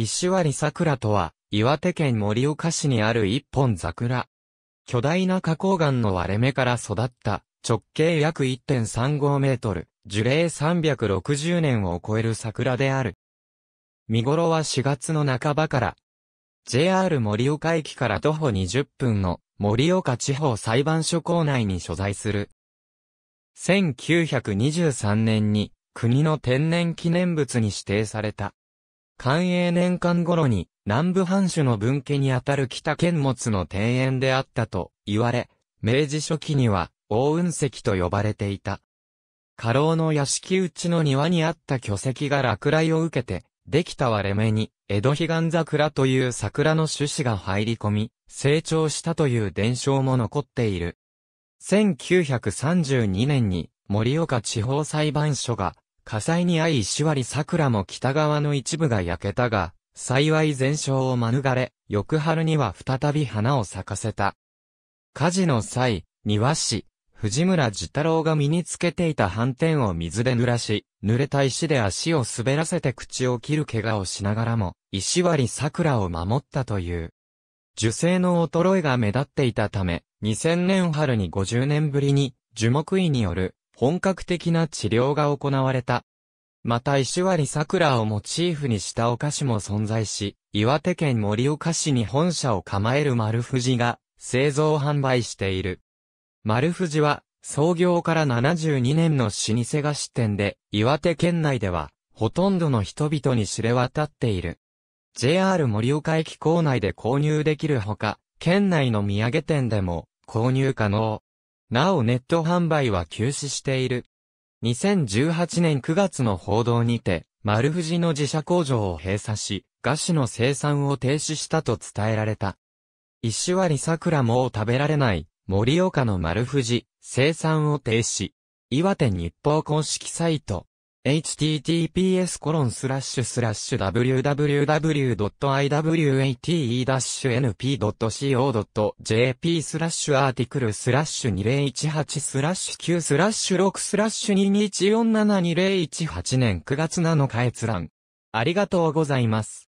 石割桜とは、岩手県盛岡市にある一本桜。巨大な花崗岩の割れ目から育った、直径約1.35メートル、樹齢360年を超える桜である。見頃は4月の半ばから、JR 盛岡駅から徒歩20分の盛岡地方裁判所構内に所在する。1923年に国の天然記念物に指定された。寛永年間頃に南部藩主の分家にあたる北剣物の庭園であったと言われ、明治初期には大雲石と呼ばれていた。家老の屋敷内の庭にあった巨石が落雷を受けて、できた割れ目に、江戸彼岸桜という桜の種子が入り込み、成長したという伝承も残っている。1932年に、森岡地方裁判所が、火災に遭い石割桜も北側の一部が焼けたが、幸い全焼を免れ、翌春には再び花を咲かせた。火事の際、庭師、藤村寿太郎が身につけていた斑点を水で濡らし、濡れた石で足を滑らせて口を切る怪我をしながらも、石割桜を守ったという。樹勢の衰えが目立っていたため、2000年春に50年ぶりに、樹木医による本格的な治療が行われた。また石割桜をモチーフにしたお菓子も存在し、岩手県盛岡市に本社を構える丸藤が製造販売している。丸藤は創業から72年の老舗菓子店で、岩手県内ではほとんどの人々に知れ渡っている。JR 盛岡駅構内で購入できるほか、県内の土産店でも購入可能。なおネット販売は休止している。2018年9月の報道にて、丸藤の自社工場を閉鎖し、菓子の生産を停止したと伝えられた。石割桜も食べられない、盛岡の丸藤、生産を停止。岩手日報公式サイト。https://www.iwate-np.co.jp スラッシュアーティクルスラッシュ2018スラッシュ9スラッシュ6スラッシュ22172018年9月7日閲覧。ありがとうございます。